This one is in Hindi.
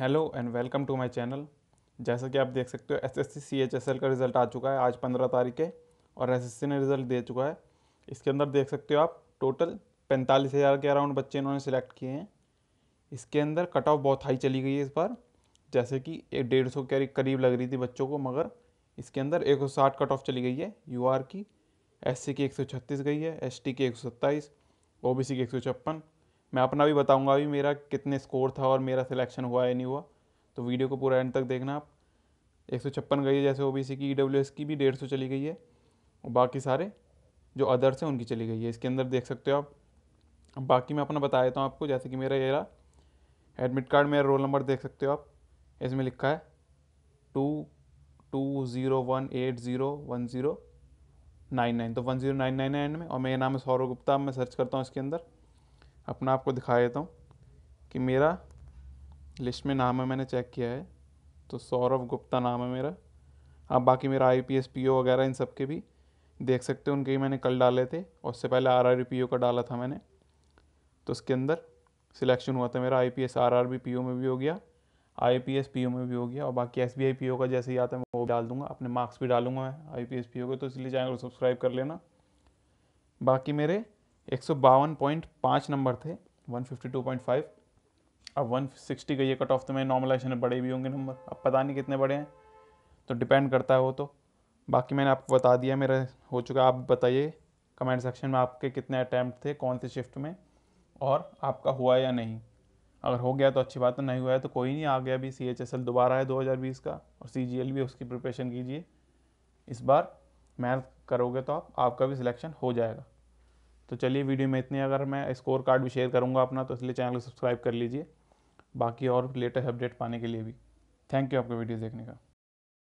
hello and welcome to my channel जैसा कि आप देख सकते हो एसएससी सीएचएसएल का रिज़ल्ट आ चुका है आज पंद्रह तारीख है और एसएससी ने रिज़ल्ट दे चुका है इसके अंदर देख सकते हो आप टोटल पैंतालीस हज़ार के अराउंड बच्चे इन्होंने सेलेक्ट किए हैं इसके अंदर कट ऑफ बहुत हाई चली गई है इस बार जैसे कि एक डेढ़ सौ के करीब लग रही थी बच्चों को मगर इसके अंदर एक सौ साठ कट ऑफ चली गई है यू की एस की एक सौ छत्तीस गई है एस की एक सौ सत्ताईस ओ की एक सौ छप्पन मैं अपना भी बताऊंगा अभी मेरा कितने स्कोर था और मेरा सिलेक्शन हुआ या नहीं हुआ तो वीडियो को पूरा एंड तक देखना आप एक सौ छप्पन गई है जैसे ओ की ई e की भी डेढ़ सौ चली गई है और बाकी सारे जो अदर्स हैं उनकी चली गई है इसके अंदर देख सकते हो आप बाकी मैं अपना बता देता हूँ आपको जैसे कि मेरा ये रहा एडमिट कार्ड मेरा रोल नंबर देख सकते हो आप इसमें लिखा है two two zero one eight zero one zero nine nine तो one zero nine nine nine में और मेरा नाम है सौरव गुप्ता मैं सर्च करता हूँ इसके अंदर अपना आपको दिखा देता हूँ कि मेरा लिस्ट में नाम है मैंने चेक किया है तो सौरभ गुप्ता नाम है मेरा आप बाकी मेरा I P S P O वगैरह इन सब के भी देख सकते हो उनके ही मैंने कल डाले थे और उससे पहले आर आर पी ओ का डाला था मैंने तो उसके अंदर सिलेक्शन हुआ था मेरा I P S R R B P O में भी हो गया I P S P O में भी हो गया और बाकी S B I P O का जैसे ही आता है मैं वो डाल दूंगा अपने मार्क्स भी डालूंगा मैं I P S P O के तो इसलिए चैनल को सब्सक्राइब कर लेना बाकी मेरे एक नंबर थे 152.5 अब 160 गई है कट ऑफ तो मैं नॉर्मलाइजेशन में बड़े भी होंगे नंबर अब पता नहीं कितने बड़े हैं तो डिपेंड करता है वो तो बाकी मैंने आपको बता दिया मेरा हो चुका आप बताइए कमेंट सेक्शन में आपके कितने अटैम्प्ट थे कौन से शिफ्ट में और आपका हुआ या नहीं अगर हो गया तो अच्छी बात है नहीं हुआ है तो कोई नहीं आ गया अभी सी एच एस एल दोबारा है 2020 का और सी जी एल भी उसकी प्रिपरेशन कीजिए इस बार मेहनत करोगे तो आप आपका भी सिलेक्शन हो जाएगा तो चलिए वीडियो में इतनी अगर मैं स्कोर कार्ड भी शेयर करूँगा अपना तो इसलिए चैनल को सब्सक्राइब कर लीजिए बाकी और लेटेस्ट अपडेट पाने के लिए भी थैंक यू आपका वीडियो देखने का